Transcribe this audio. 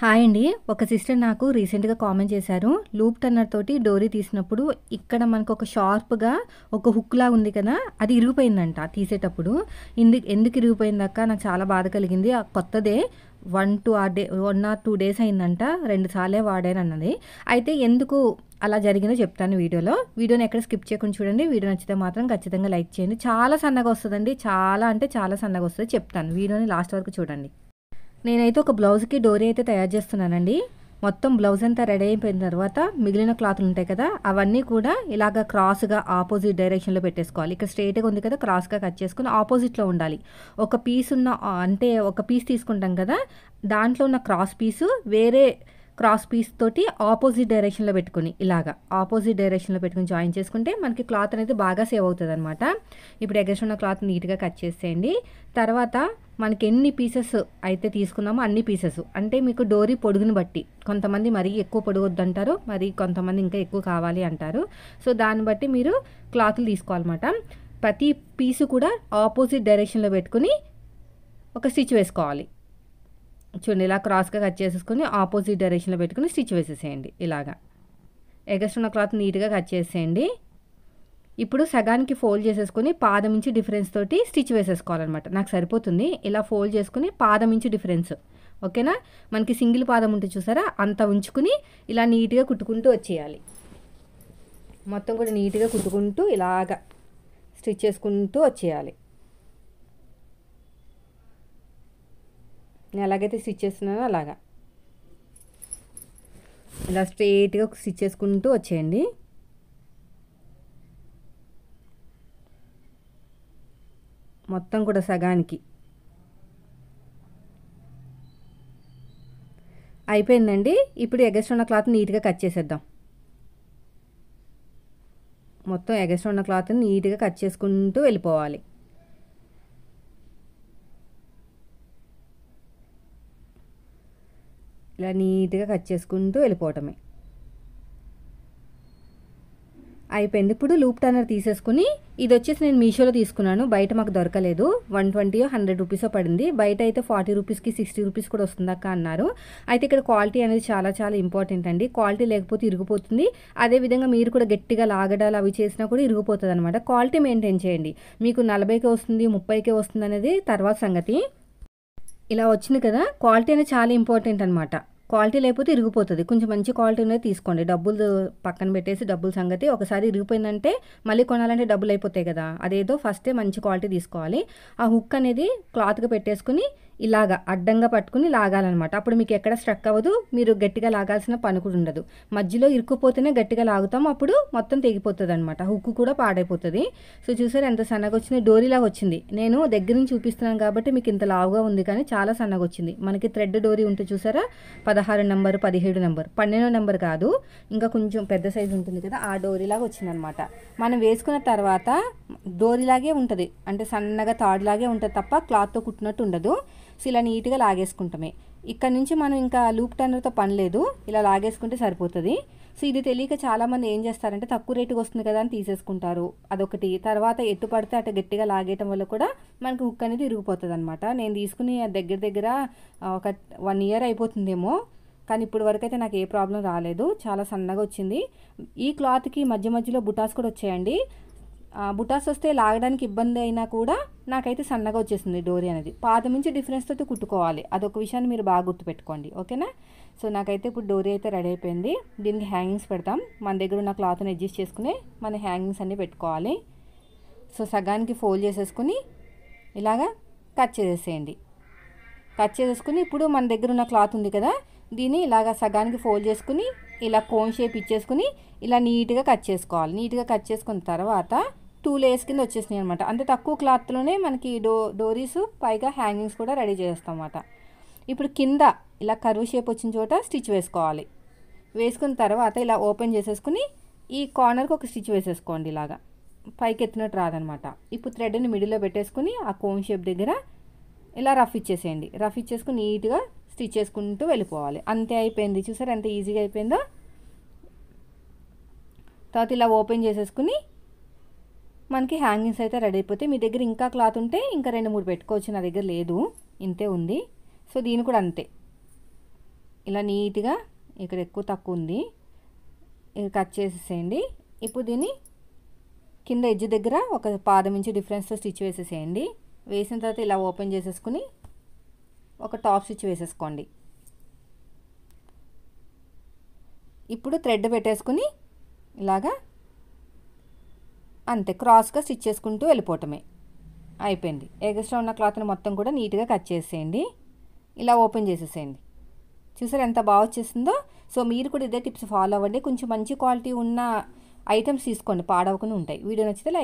hi అండి ఒక sister నాకు రీసెంట్గా కామెంట్ చేశారు లూప్ టన్నర్ తోటి డోరీ తీసినప్పుడు ఇక్కడ మనకు ఒక షార్ప్గా ఒక హుక్లా ఉంది కదా అది ఇరిగిపోయిందంట తీసేటప్పుడు ఎందుకు ఎందుకు ఇరిగిపోయిందాక నాకు చాలా బాధ కలిగింది ఆ కొత్తదే one two or day one or two days అయిందంట రెండు సార్లే వాడాను అన్నది అయితే ఎందుకు అలా జరిగిందో చెప్తాను వీడియోలో వీడియోని ఎక్కడ స్కిప్ చేయకుండా చూడండి వీడియో నచ్చితే మాత్రం ఖచ్చితంగా లైక్ చేయండి చాలా సన్నగా వస్తుందండి చాలా అంటే చాలా సన్నగా వస్తుంది చెప్తాను వీడియోని లాస్ట్ వరకు చూడండి నేనైతే ఒక బ్లౌజ్కి డోరీ అయితే తయారు చేస్తున్నానండి మొత్తం బ్లౌజ్ అంతా రెడీ అయిపోయిన తర్వాత మిగిలిన క్లాత్లు ఉంటాయి కదా అవన్నీ కూడా ఇలాగ క్రాస్గా ఆపోజిట్ డైరెక్షన్లో పెట్టేసుకోవాలి ఇక్కడ స్ట్రైట్గా ఉంది కదా క్రాస్గా కట్ చేసుకుని ఆపోజిట్లో ఉండాలి ఒక పీస్ ఉన్న అంటే ఒక పీస్ తీసుకుంటాం కదా దాంట్లో ఉన్న క్రాస్ పీసు వేరే క్రాస్ పీస్ తోటి ఆపోజిట్ డైరెక్షన్లో పెట్టుకుని ఇలాగా ఆపోజిట్ డైరెక్షన్లో పెట్టుకుని జాయిన్ చేసుకుంటే మనకి క్లాత్ అనేది బాగా సేవ్ అవుతుంది అనమాట ఇప్పుడు ఎగస్ట్ ఉన్న క్లాత్ నీట్గా కట్ చేసేయండి తర్వాత మనకి ఎన్ని పీసెస్ అయితే తీసుకున్నామో అన్ని పీసెస్ అంటే మీకు డోరీ పొడుగుని బట్టి కొంతమంది మరీ ఎక్కువ అంటారు మరి కొంతమంది ఇంకా ఎక్కువ కావాలి అంటారు సో దాన్ని బట్టి మీరు క్లాత్లు తీసుకోవాలన్నమాట ప్రతి పీసు కూడా ఆపోజిట్ డైరెక్షన్లో పెట్టుకుని ఒక స్టిచ్ వేసుకోవాలి చూడండి ఇలా క్రాస్గా కట్ చేసేసుకొని ఆపోజిట్ డైరెక్షన్లో పెట్టుకుని స్టిచ్ వేసేసేయండి ఇలాగా ఎగస్ట్ ఉన్న క్లాత్ నీట్గా కట్ చేసేయండి ఇప్పుడు సగానికి ఫోల్డ్ చేసేసుకొని పాదం ఇంచి డిఫరెన్స్ తోటి స్టిచ్ వేసేసుకోవాలన్నమాట నాకు సరిపోతుంది ఇలా ఫోల్డ్ చేసుకుని పాదం ఇంచి డిఫరెన్స్ ఓకేనా మనకి సింగిల్ పాదం ఉంటే చూసారా అంత ఉంచుకుని ఇలా నీట్గా కుట్టుకుంటూ వచ్చేయాలి మొత్తం కూడా నీట్గా కుట్టుకుంటూ ఇలాగా స్టిచ్ చేసుకుంటూ వచ్చేయాలి నేను ఎలాగైతే స్టిచ్ చేస్తున్నానో అలాగా ఇలా స్ట్రెయిట్గా స్టిచ్ చేసుకుంటూ వచ్చేయండి మొత్తం కూడా సగానికి అయిపోయిందండి ఇప్పుడు ఎగస్ట్ ఉన్న క్లాత్ నీట్గా కట్ చేసేద్దాం మొత్తం ఎగస్ట్ ఉన్న క్లాత్ నీట్గా కట్ చేసుకుంటూ వెళ్ళిపోవాలి ఇలా నీట్గా కట్ చేసుకుంటూ వెళ్ళిపోవటమే అయిపోయింది ఇప్పుడు లూప్ టర్నర్ తీసేసుకుని ఇది వచ్చేసి నేను మీషోలో తీసుకున్నాను బయట మాకు దొరకలేదు వన్ ట్వంటీ హండ్రెడ్ రూపీసో పడింది బయట అయితే ఫార్టీ రూపీస్కి సిక్స్టీ రూపీస్ కూడా వస్తుందక్క అన్నారు అయితే ఇక్కడ క్వాలిటీ అనేది చాలా చాలా ఇంపార్టెంట్ అండి క్వాలిటీ లేకపోతే ఇరిగిపోతుంది అదేవిధంగా మీరు కూడా గట్టిగా లాగడాలు అవి చేసినా కూడా ఇరిగిపోతుంది అనమాట క్వాలిటీ మెయింటైన్ చేయండి మీకు నలభైకే వస్తుంది ముప్పైకే వస్తుంది అనేది తర్వాత సంగతి ఇలా వచ్చింది కదా క్వాలిటీ అనేది చాలా ఇంపార్టెంట్ అనమాట క్వాలిటీ లేకపోతే ఇరిగిపోతుంది కొంచెం మంచి క్వాలిటీ ఉన్నది తీసుకోండి డబ్బులు పక్కన పెట్టేసి డబ్బులు సంగతి ఒకసారి ఇరిగిపోయిందంటే మళ్ళీ కొనాలంటే డబ్బులు అయిపోతాయి కదా అదేదో ఫస్టే మంచి క్వాలిటీ తీసుకోవాలి ఆ హుక్ అనేది క్లాత్గా పెట్టేసుకుని ఇలాగ అడ్డంగా పట్టుకుని లాగాలన్నమాట అప్పుడు మీకు ఎక్కడ స్ట్రక్ అవ్వదు మీరు గట్టిగా లాగాల్సిన పని కూడా ఉండదు మధ్యలో ఇరుక్కుపోతేనే గట్టిగా లాగుతాం అప్పుడు మొత్తం తెగిపోతుంది అనమాట హుక్కు కూడా పాడైపోతుంది సో చూసారు ఎంత సన్నగా వచ్చింది డోరీలాగా వచ్చింది నేను దగ్గర నుంచి చూపిస్తున్నాను కాబట్టి మీకు ఇంత లావుగా ఉంది కానీ చాలా సన్నగా వచ్చింది మనకి థ్రెడ్ డోరీ ఉంటే చూసారా పదహారు నెంబర్ పదిహేడు నెంబర్ పన్నెండో నెంబర్ కాదు ఇంకా కొంచెం పెద్ద సైజు ఉంటుంది కదా ఆ డోరీలాగా వచ్చిందనమాట మనం వేసుకున్న తర్వాత డోరీలాగే ఉంటుంది అంటే సన్నగా తాడులాగే ఉంటుంది తప్ప క్లాత్తో కుట్టినట్టు ఉండదు సో ఇలా నీట్గా లాగేసుకుంటామే ఇక్కడ నుంచి మనం ఇంకా లూప్ టర్నర్తో పని లేదు ఇలా లాగేసుకుంటే సరిపోతుంది సో ఇది తెలియక చాలామంది ఏం చేస్తారంటే తక్కువ రేటుకి వస్తుంది కదా అని తీసేసుకుంటారు అదొకటి తర్వాత ఎట్టు పడితే అటు గట్టిగా లాగేయటం వల్ల కూడా మనకు హుక్ అనేది ఇరిగిపోతుంది అనమాట నేను తీసుకుని దగ్గర దగ్గర ఒక వన్ ఇయర్ అయిపోతుందేమో కానీ ఇప్పుడు వరకు అయితే నాకు ఏ ప్రాబ్లం రాలేదు చాలా సన్నగా వచ్చింది ఈ క్లాత్కి మధ్య మధ్యలో బుటాస్ కూడా వచ్చాయండి బుటాస్ వస్తే లాగడానికి ఇబ్బంది అయినా కూడా నాకైతే సన్నగా వచ్చేసింది డోరీ అనేది పాదం నుంచి డిఫరెన్స్ తోటి కుట్టుకోవాలి అదొక విషయాన్ని మీరు బాగా గుర్తుపెట్టుకోండి ఓకేనా సో నాకైతే ఇప్పుడు డోరీ అయితే రెడీ అయిపోయింది దీనికి హ్యాంగింగ్స్ పెడతాం మన దగ్గర ఉన్న క్లాత్ని అడ్జస్ట్ చేసుకుని మన హ్యాంగింగ్స్ అన్నీ పెట్టుకోవాలి సో సగానికి ఫోల్డ్ చేసేసుకుని ఇలాగా కట్ చేసేసేయండి కట్ చేసేసుకుని ఇప్పుడు మన దగ్గర ఉన్న క్లాత్ ఉంది కదా దీన్ని ఇలాగ సగానికి ఫోల్డ్ చేసుకుని ఇలా కోన్ షేప్ ఇచ్చేసుకుని ఇలా నీట్గా కట్ చేసుకోవాలి నీట్గా కట్ చేసుకున్న తర్వాత టూ లేయర్స్ కింద వచ్చేసినాయి అనమాట అంటే తక్కువ క్లాత్లోనే మనకి డో డోరీస్ పైగా హ్యాంగింగ్స్ కూడా రెడీ చేస్తాం అన్నమాట ఇప్పుడు కింద ఇలా కరువు షేప్ వచ్చిన చోట స్టిచ్ వేసుకోవాలి వేసుకున్న తర్వాత ఇలా ఓపెన్ చేసేసుకుని ఈ కార్నర్కి ఒక స్టిచ్ వేసేసుకోండి ఇలాగా పైకి ఎత్తినట్టు రాదనమాట ఇప్పుడు థ్రెడ్ని మిడిల్లో పెట్టేసుకుని ఆ కోన్ షేప్ దగ్గర ఇలా రఫ్ ఇచ్చేసేయండి రఫ్ ఇచ్చేసుకుని నీట్గా స్టిచ్ చేసుకుంటూ వెళ్ళిపోవాలి అంతే అయిపోయింది చూసారు ఎంత ఈజీగా అయిపోయిందో తర్వాత ఇలా ఓపెన్ చేసేసుకుని మనకి హ్యాంగింగ్స్ అయితే రెడీ అయిపోతే మీ దగ్గర ఇంకా క్లాత్ ఉంటే ఇంకా రెండు మూడు పెట్టుకోవచ్చు నా దగ్గర లేదు ఇంతే ఉంది సో దీని కూడా అంతే ఇలా నీట్గా ఇక్కడ ఎక్కువ తక్కువ ఉంది ఇక కట్ చేసేసేయండి ఇప్పుడు దీన్ని కింద ఎడ్జ్ దగ్గర ఒక పాదం నుంచి డిఫరెన్స్తో స్టిచ్ వేసేసేయండి వేసిన తర్వాత ఇలా ఓపెన్ చేసేసుకుని ఒక టాప్ స్టిచ్ వేసేసుకోండి ఇప్పుడు థ్రెడ్ పెట్టేసుకుని ఇలాగా అంతే క్రాస్గా స్టిచ్ చేసుకుంటూ వెళ్ళిపోవటమే అయిపోయింది ఎగస్ట్రా ఉన్న క్లాత్ని మొత్తం కూడా నీట్గా కట్ చేసేయండి ఇలా ఓపెన్ చేసేసేయండి చూసారు ఎంత బాగా వచ్చేసిందో సో మీరు కూడా ఇదే టిప్స్ ఫాలో అవ్వండి కొంచెం మంచి క్వాలిటీ ఉన్న ఐటమ్స్ తీసుకోండి పాడవకుండా ఉంటాయి వీడియో నచ్చితే లైక్